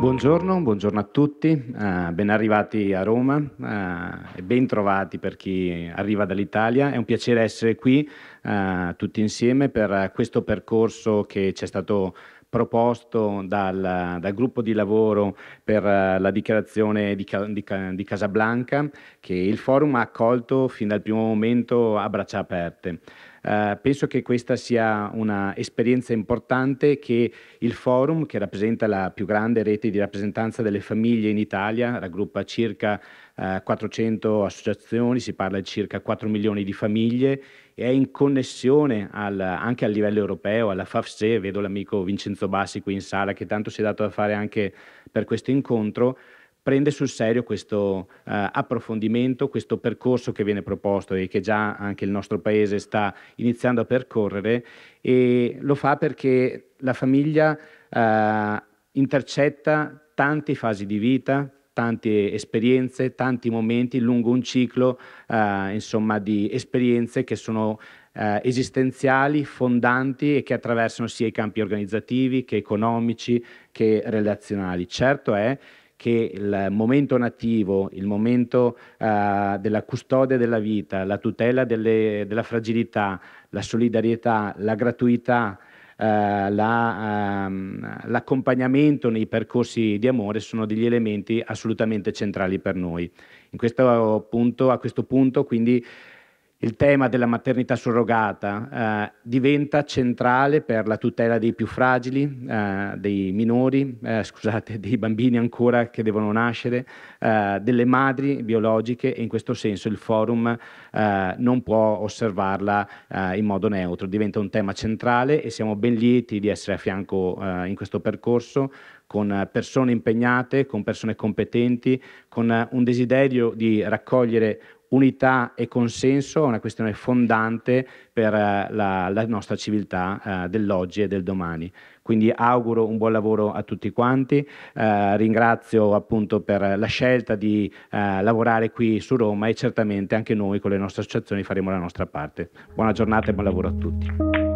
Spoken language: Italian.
Buongiorno, buongiorno, a tutti, uh, ben arrivati a Roma uh, e ben trovati per chi arriva dall'Italia. È un piacere essere qui uh, tutti insieme per questo percorso che ci è stato proposto dal, dal gruppo di lavoro per eh, la dichiarazione di, di, di Casablanca che il forum ha accolto fin dal primo momento a braccia aperte. Uh, penso che questa sia un'esperienza importante che il forum, che rappresenta la più grande rete di rappresentanza delle famiglie in Italia, raggruppa circa uh, eh, 400 associazioni, si parla di circa 4 milioni di famiglie è in connessione al, anche a livello europeo, alla FAFSE, vedo l'amico Vincenzo Bassi qui in sala che tanto si è dato da fare anche per questo incontro, prende sul serio questo eh, approfondimento, questo percorso che viene proposto e che già anche il nostro Paese sta iniziando a percorrere e lo fa perché la famiglia eh, intercetta tante fasi di vita, tante esperienze, tanti momenti lungo un ciclo eh, insomma, di esperienze che sono eh, esistenziali, fondanti e che attraversano sia i campi organizzativi che economici che relazionali. Certo è che il momento nativo, il momento eh, della custodia della vita, la tutela delle, della fragilità, la solidarietà, la gratuità, eh, la, um, l'accompagnamento nei percorsi di amore sono degli elementi assolutamente centrali per noi. Questo punto, a questo punto quindi il tema della maternità surrogata eh, diventa centrale per la tutela dei più fragili, eh, dei minori, eh, scusate, dei bambini ancora che devono nascere, delle madri biologiche e in questo senso il forum non può osservarla in modo neutro. Diventa un tema centrale e siamo ben lieti di essere a fianco in questo percorso con persone impegnate, con persone competenti, con un desiderio di raccogliere unità e consenso è una questione fondante per eh, la, la nostra civiltà eh, dell'oggi e del domani. Quindi auguro un buon lavoro a tutti quanti, eh, ringrazio appunto per la scelta di eh, lavorare qui su Roma e certamente anche noi con le nostre associazioni faremo la nostra parte. Buona giornata e buon lavoro a tutti.